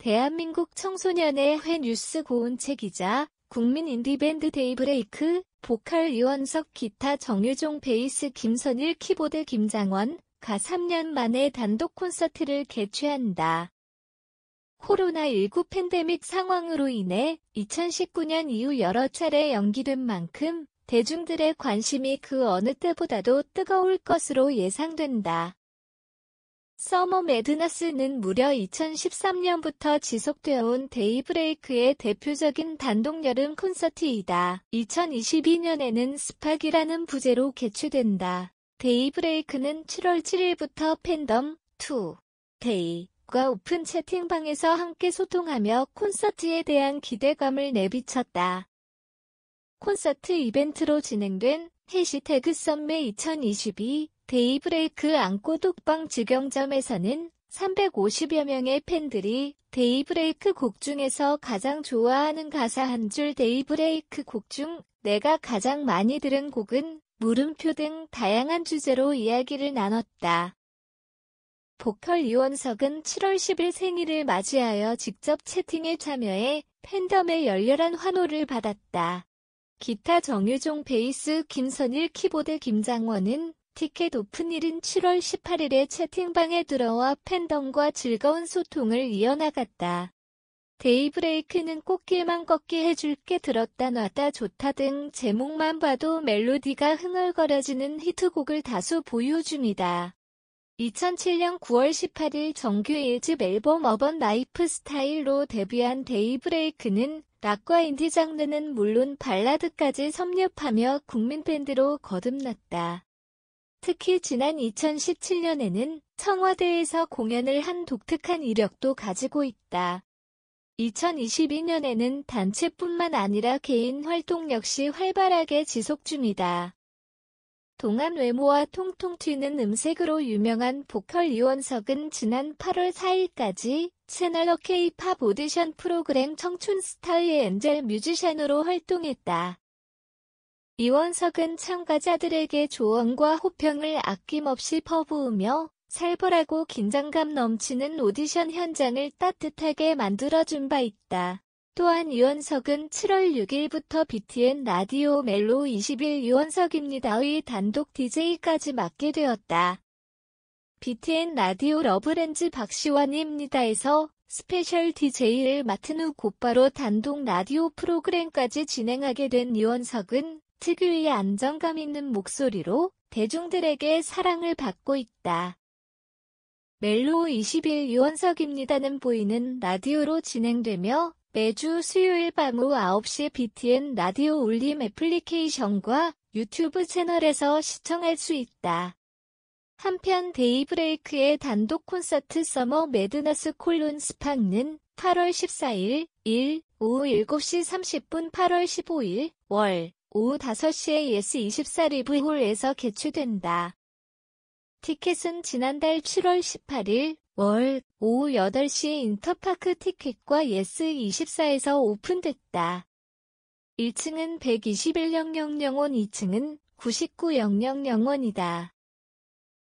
대한민국 청소년의 회 뉴스 고은책이자 국민 인디밴드 데이브레이크, 보컬 이원석 기타 정유종 베이스 김선일 키보드 김장원, 가 3년 만에 단독 콘서트를 개최한다. 코로나19 팬데믹 상황으로 인해 2019년 이후 여러 차례 연기된 만큼 대중들의 관심이 그 어느 때보다도 뜨거울 것으로 예상된다. 서머 매드너스는 무려 2013년부터 지속되어온 데이브레이크의 대표적인 단독 여름 콘서트이다. 2022년에는 스파기라는 부제로 개최된다. 데이브레이크는 7월 7일부터 팬덤 2 데이가 오픈 채팅방에서 함께 소통하며 콘서트에 대한 기대감을 내비쳤다. 콘서트 이벤트로 진행된 해시태그 썸메 2022 데이브레이크 안고독방 직영점에서는 350여 명의 팬들이 데이브레이크 곡 중에서 가장 좋아하는 가사 한 줄 데이브레이크 곡 중 내가 가장 많이 들은 곡은 물음표 등 다양한 주제로 이야기를 나눴다. 보컬 이원석은 7월 10일 생일을 맞이하여 직접 채팅에 참여해 팬덤의 열렬한 환호를 받았다. 기타 정유종 베이스 김선일 키보드 김장원은 티켓 오픈일은 7월 18일에 채팅방에 들어와 팬덤과 즐거운 소통을 이어나갔다. 데이브레이크는 꽃길만 걷게 해줄게 들었다 놨다 좋다 등 제목만 봐도 멜로디가 흥얼거려지는 히트곡을 다수 보유 중이다. 2007년 9월 18일 정규 1집 앨범 어번 라이프 스타일로 데뷔한 데이브레이크는 락과 인디 장르는 물론 발라드까지 섭렵하며 국민밴드로 거듭났다. 특히 지난 2017년에는 청와대에서 공연을 한 독특한 이력도 가지고 있다. 2022년에는 단체뿐만 아니라 개인 활동 역시 활발하게 지속 중이다. 동안 외모와 통통 튀는 음색으로 유명한 보컬 이원석은 지난 8월 4일까지 채널 K팝 오디션 프로그램 청춘스타의 엔젤 뮤지션으로 활동했다. 이원석은 참가자들에게 조언과 호평을 아낌없이 퍼부으며 살벌하고 긴장감 넘치는 오디션 현장을 따뜻하게 만들어준 바 있다. 또한 이원석은 7월 6일부터 BTN 라디오 멜로 2 0일이원석입니다의 단독 DJ까지 맡게 되었다. BTN 라디오 러브렌즈 박시원입니다에서 스페셜 DJ를 맡은 후 곧바로 단독 라디오 프로그램까지 진행하게 된이원석은 특유의 안정감 있는 목소리로 대중들에게 사랑을 받고 있다. 멜로 20일 유원석입니다는 보이는 라디오로 진행되며 매주 수요일 밤 오후 9시 BTN 라디오 올림 애플리케이션과 유튜브 채널에서 시청할 수 있다. 한편 데이브레이크의 단독 콘서트 서머 매드너스 콜론 스팡는 8월 14일 1 오후 7시 30분 8월 15일 월 오후 5시에 예스24 리브홀에서 개최된다. 티켓은 지난달 7월 18일 월 오후 8시 인터파크 티켓과 예스24에서 오픈됐다. 1층은 121,000원, 2층은 99,000원이다.